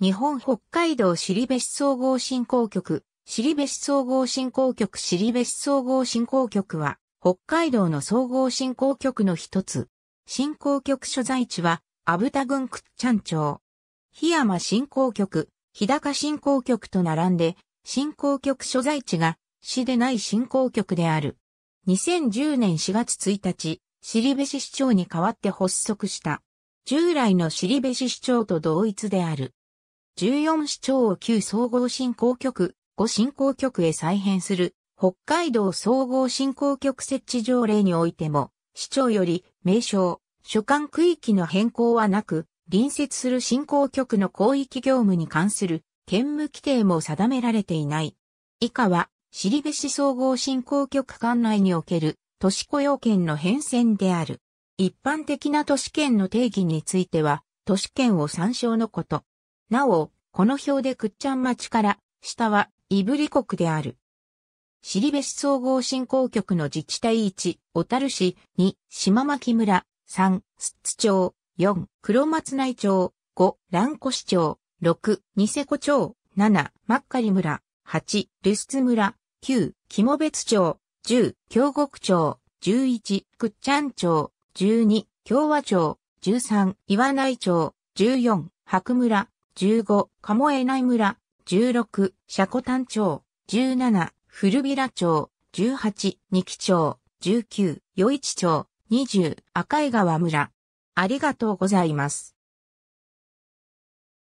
日本北海道尻別総合振興局、尻別総合振興局尻別総合振興局は、北海道の総合振興局の一つ。振興局所在地は、阿武田郡屈ちゃん町。檜山振興局、日高振興局と並んで、振興局所在地が、市でない振興局である。2010年4月1日、尻部市市長に代わって発足した。従来の尻部市市長と同一である。14市町を旧総合振興局、5振興局へ再編する、北海道総合振興局設置条例においても、市長より名称、所管区域の変更はなく、隣接する振興局の広域業務に関する兼務規定も定められていない。以下は、尻部市総合振興局管内における都市雇用権の変遷である。一般的な都市圏の定義については、都市圏を参照のこと。なお、この表でちゃん町から下はぶり国である。尻別総合振興局の自治体1、小樽市、2、島牧村、3、寿都町、4、黒松内町、5、蘭越町、6、ニセコ町、7、マッカリ村、8、ルスツ村、9、肝別町、10、京極町、11、ちゃん町、12、京和町、13、岩内町、14、白村、15、鴨江内村、16、車庫丹町、17、古平町、18、二木町、19、余市町、20、赤井川村。ありがとうございます。